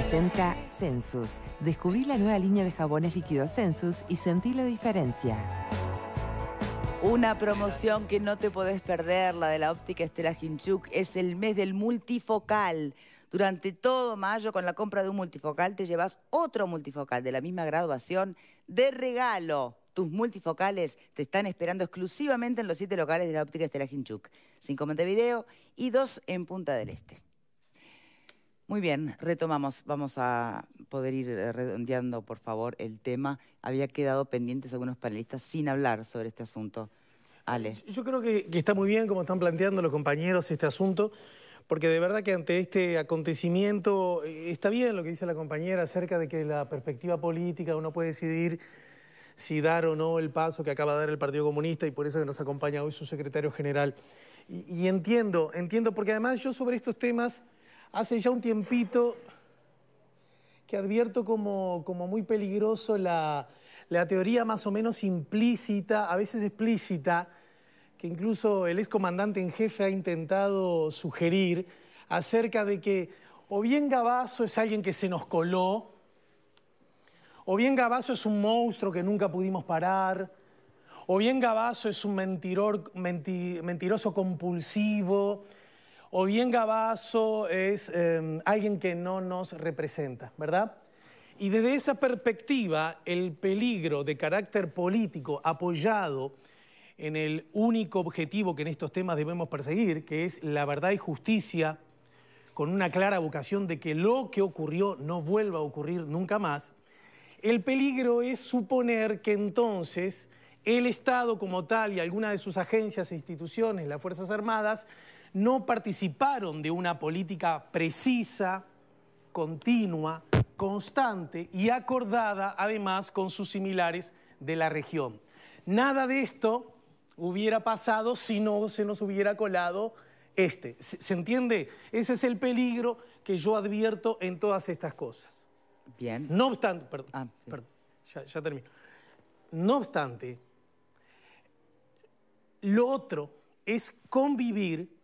Presenta Census. Descubrí la nueva línea de jabones líquidos Census y sentí la diferencia. Una promoción que no te podés perder, la de la óptica Estela Hinchuk, es el mes del multifocal. Durante todo mayo, con la compra de un multifocal, te llevas otro multifocal de la misma graduación de regalo. Tus multifocales te están esperando exclusivamente en los siete locales de la óptica Estela Hinchuk. Cinco video y dos en Punta del Este. Muy bien, retomamos. Vamos a poder ir eh, redondeando, por favor, el tema. Había quedado pendientes algunos panelistas sin hablar sobre este asunto. Ale. Yo creo que, está muy bien como están planteando los compañeros este asunto, porque de verdad que ante este acontecimiento eh, está bien lo que dice la compañera acerca de que la perspectiva política uno puede decidir si dar o no el paso que acaba de dar el Partido Comunista y por eso que nos acompaña hoy su secretario general. y entiendo, entiendo, porque además yo sobre estos temas Hace ya un tiempito que advierto como, muy peligroso la, teoría más o menos implícita, a veces explícita, que incluso el excomandante en jefe ha intentado sugerir acerca de que o bien Gabazo es alguien que se nos coló, o bien Gabazo es un monstruo que nunca pudimos parar, o bien Gabazo es un mentiroso compulsivo, o bien Gabazo es em, alguien que no nos representa, ¿verdad? Y desde esa perspectiva, el peligro de carácter político apoyado en el único objetivo que en estos temas debemos perseguir, que es la verdad y justicia, con una clara vocación de que lo que ocurrió no vuelva a ocurrir nunca más, el peligro es suponer que entonces el Estado como tal y alguna de sus agencias e instituciones, las Fuerzas Armadas, no participaron de una política precisa, continua, constante y acordada además con sus similares de la región. Nada de esto hubiera pasado si no se nos hubiera colado este. ¿Se, entiende? Ese es el peligro que yo advierto en todas estas cosas. Bien. No obstante, perdón, ah, ya termino. No obstante, lo otro es convivir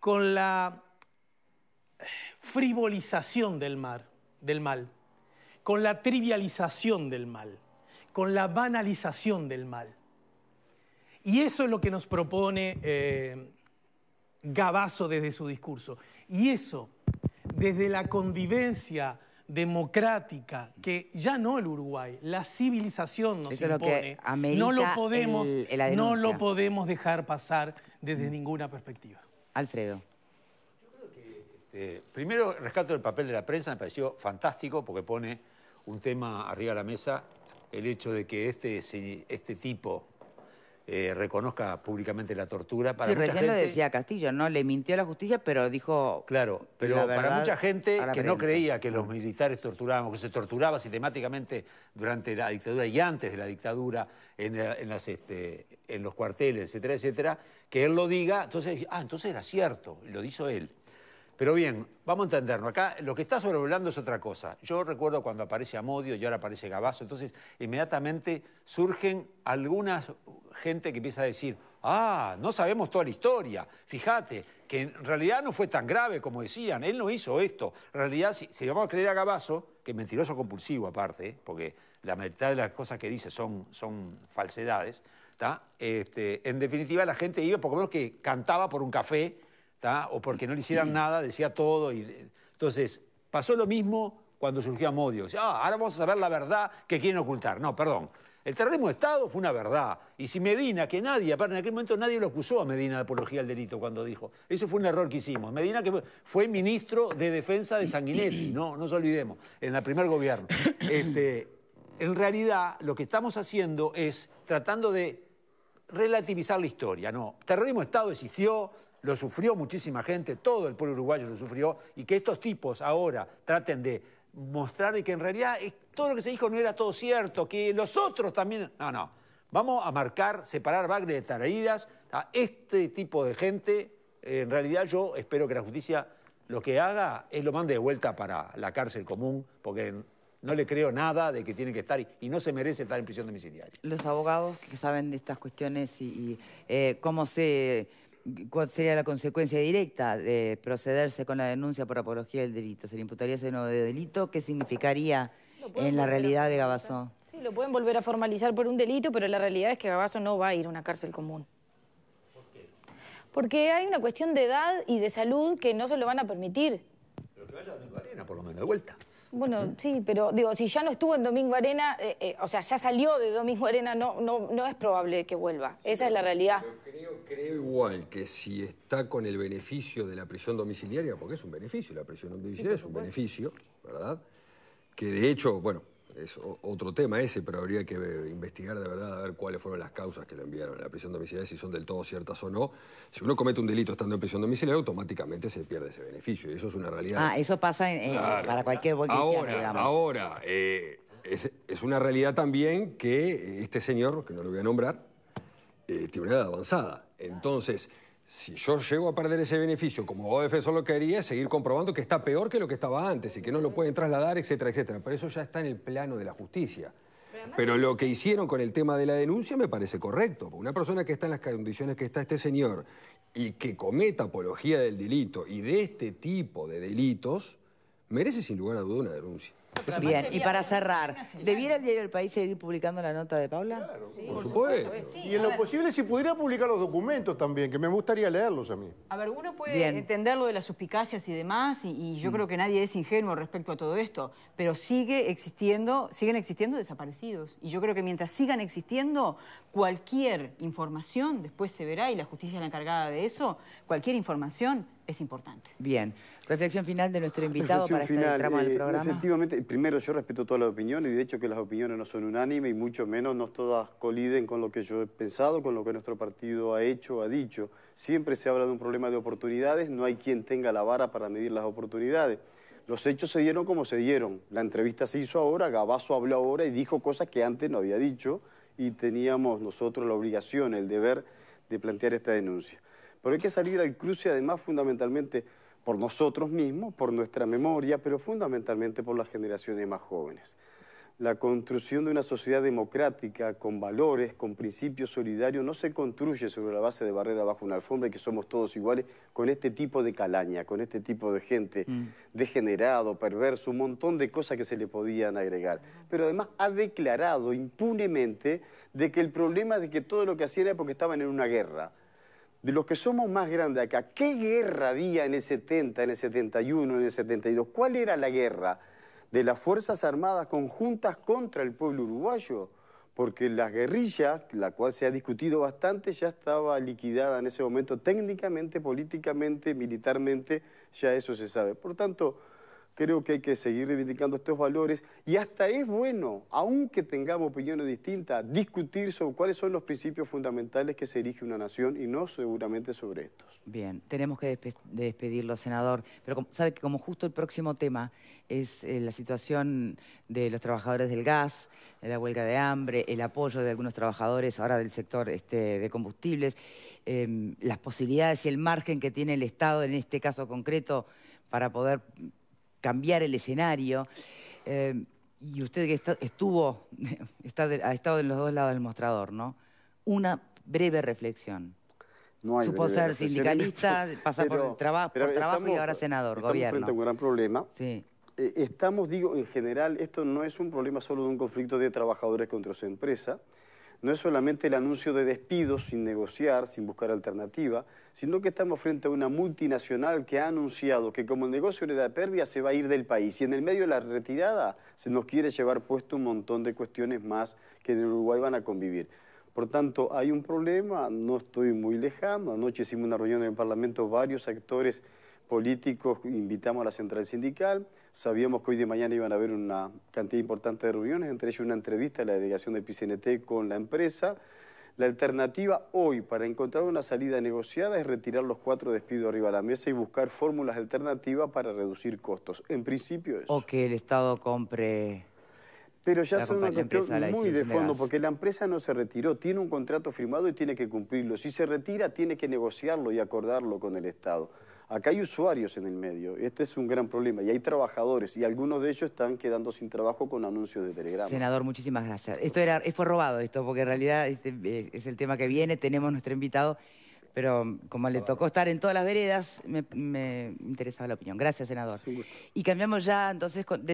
con la eh, frivolización del, mar, del mal, con la trivialización del mal, con la banalización del mal. Y eso es lo que nos propone eh, Gabazo desde su discurso. Y eso, desde la convivencia democrática, que ya no el Uruguay, la civilización nos impone. no, lo podemos, dejar pasar desde ninguna perspectiva. Alfredo. Yo creo que, este, primero, rescato el papel de la prensa, me pareció fantástico porque pone un tema arriba de la mesa, el hecho de que este, este tipo eh, reconozca públicamente la tortura. Para recién lo decía Castillo, ¿no? Le mintió a la justicia, pero dijo. Claro, pero para mucha gente que no creía que los ah. militares torturaban, que se torturaba sistemáticamente durante la dictadura y antes de la dictadura este, en, los cuarteles, etcétera, etcétera, que él lo diga, entonces, ah, entonces era cierto, lo hizo él. Pero bien, vamos a entendernos. Acá lo que está sobrevolando es otra cosa. Yo recuerdo cuando aparece Amodio y ahora aparece Gabazo, entonces inmediatamente surgen algunas gente que empieza a decir, ah, no sabemos toda la historia, fíjate, que en realidad no fue tan grave como decían, él no hizo esto. En realidad, si, vamos a creer a Gabazo, que es mentiroso compulsivo aparte, ¿eh? porque la mitad de las cosas que dice son, falsedades, este, en definitiva la gente iba, por lo menos que cantaba por un café o porque no le hicieran nada, decía todo. Y, entonces, pasó lo mismo cuando surgió Amodio. Ah, ahora vamos a saber la verdad que quieren ocultar. No, perdón. El terrorismo de Estado fue una verdad. Y si Medina, que nadie, aparte en aquel momento nadie lo acusó a Medina de apología al delito cuando dijo. eso fue un error que hicimos. Medina que fue ministro de Defensa de Sanguinetti, no nos olvidemos, en el primer gobierno. Este, en realidad, lo que estamos haciendo es tratando de relativizar la historia. No, terrorismo de Estado existió, lo sufrió muchísima gente, todo el pueblo uruguayo lo sufrió, y que estos tipos ahora traten de mostrar que en realidad todo lo que se dijo no era todo cierto, que los otros también... No, no. Vamos a marcar, separar bagre de taraídas a este tipo de gente. En realidad yo espero que la justicia lo que haga es lo mande de vuelta para la cárcel común, porque no le creo nada de que tiene que estar y no se merece estar en prisión domiciliaria. Los abogados que saben de estas cuestiones y, eh, cómo se ¿Cuál sería la consecuencia directa de procederse con la denuncia por apología del delito? ¿Se le imputaría ese nuevo de delito? ¿Qué significaría en la realidad de Gabazo? Sí, lo pueden volver a formalizar por un delito, pero la realidad es que Gabazo no va a ir a una cárcel común. ¿Por qué? Porque hay una cuestión de edad y de salud que no se lo van a permitir. Pero que vaya a Arena, por lo menos, de vuelta. Bueno, sí, pero digo, si ya no estuvo en Domingo Arena, eh, eh, o sea, ya salió de Domingo Arena, no, no, no es probable que vuelva. Esa es la realidad. Creo, creo igual que si está con el beneficio de la prisión domiciliaria, porque es un beneficio, la prisión domiciliaria es un beneficio, ¿verdad? Que de hecho, bueno, es otro tema ese, pero habría que investigar de verdad a ver cuáles fueron las causas que lo enviaron a la prisión domiciliaria, si son del todo ciertas o no. Si uno comete un delito estando en prisión domiciliaria, automáticamente se pierde ese beneficio. Y eso es una realidad. Ah, eso pasa para cualquier buen Ahora, digamos. ahora eh, es, una realidad también que este señor, que no lo voy a nombrar, eh, tiene una edad avanzada. Entonces... Si yo llego a perder ese beneficio, como vos solo lo seguir comprobando que está peor que lo que estaba antes y que no lo pueden trasladar, etcétera, etcétera. Pero eso ya está en el plano de la justicia. Pero lo que hicieron con el tema de la denuncia me parece correcto. Una persona que está en las condiciones que está este señor y que cometa apología del delito y de este tipo de delitos, merece sin lugar a duda una denuncia. Bien, y para cerrar, ¿debiera el diario El País seguir publicando la nota de Paula? Claro, por supuesto. y en lo posible, si pudiera publicar los documentos también, que me gustaría leerlos a mí. A ver, uno puede entender lo de las suspicacias y demás, y, yo mm. creo que nadie es ingenuo respecto a todo esto, pero sigue existiendo, siguen existiendo desaparecidos. Y yo creo que mientras sigan existiendo, cualquier información, después se verá, y la justicia es la encargada de eso, cualquier información es importante. Bien. Reflexión final de nuestro invitado para este tramo del eh, programa. Efectivamente, primero yo respeto todas las opiniones y de hecho que las opiniones no son unánimes y mucho menos no todas coliden con lo que yo he pensado, con lo que nuestro partido ha hecho, o ha dicho. Siempre se habla de un problema de oportunidades, no hay quien tenga la vara para medir las oportunidades. Los hechos se dieron como se dieron. La entrevista se hizo ahora, Gabazo habló ahora y dijo cosas que antes no había dicho y teníamos nosotros la obligación, el deber de plantear esta denuncia. Pero hay que salir al cruce además fundamentalmente por nosotros mismos, por nuestra memoria, pero fundamentalmente por las generaciones más jóvenes. La construcción de una sociedad democrática con valores, con principios solidarios, no se construye sobre la base de barrera bajo una alfombra y que somos todos iguales con este tipo de calaña, con este tipo de gente mm. degenerado, perverso, un montón de cosas que se le podían agregar. Pero además ha declarado impunemente de que el problema de que todo lo que hacían era porque estaban en una guerra de los que somos más grandes acá, ¿qué guerra había en el 70, en el 71, en el 72? ¿Cuál era la guerra de las Fuerzas Armadas conjuntas contra el pueblo uruguayo? Porque las guerrillas, la cual se ha discutido bastante, ya estaba liquidada en ese momento técnicamente, políticamente, militarmente, ya eso se sabe. Por tanto, Creo que hay que seguir reivindicando estos valores y hasta es bueno, aunque tengamos opiniones distintas, discutir sobre cuáles son los principios fundamentales que se erige una nación y no seguramente sobre estos. Bien, tenemos que despedirlo, senador, pero sabe que como justo el próximo tema es eh, la situación de los trabajadores del gas, eh, la huelga de hambre, el apoyo de algunos trabajadores ahora del sector este, de combustibles, em, las posibilidades y el margen que tiene el Estado en este caso concreto para poder cambiar el escenario. Eh, y usted que estuvo, ha estado en los dos lados del mostrador, ¿no? Una breve reflexión. No hay Supo ser sindicalista, pasa por, el por trabajo y ahora senador, estamos gobierno. Frente a un gran problema. Sí. Eh, estamos, digo, en general, esto no es un problema solo de un conflicto de trabajadores contra su empresa, no es solamente el anuncio de despidos sin negociar, sin buscar alternativa, sino que estamos frente a una multinacional que ha anunciado que como el negocio le da pérdida se va a ir del país y en el medio de la retirada se nos quiere llevar puesto un montón de cuestiones más que en Uruguay van a convivir. Por tanto, hay un problema, no estoy muy lejano. Anoche hicimos una reunión en el Parlamento, varios actores políticos, invitamos a la central sindical, Sabíamos que hoy de mañana iban a haber una cantidad importante de reuniones, entre ellas una entrevista de la delegación de PCNT con la empresa. La alternativa hoy para encontrar una salida negociada es retirar los cuatro despidos arriba de la mesa y buscar fórmulas alternativas para reducir costos. En principio es. O que el Estado compre pero ya son una cuestión muy de fondo, porque la empresa no se retiró, tiene un contrato firmado y tiene que cumplirlo. Si se retira, tiene que negociarlo y acordarlo con el Estado. Acá hay usuarios en el medio, este es un gran problema, y hay trabajadores, y algunos de ellos están quedando sin trabajo con anuncios de Telegram. Senador, muchísimas gracias. Esto era, fue robado esto, porque en realidad este, eh, es el tema que viene, tenemos nuestro invitado, pero mm, como le ah. tocó estar en todas las veredas, me, interesaba la opinión. Gracias, senador. y cambiamos ya entonces...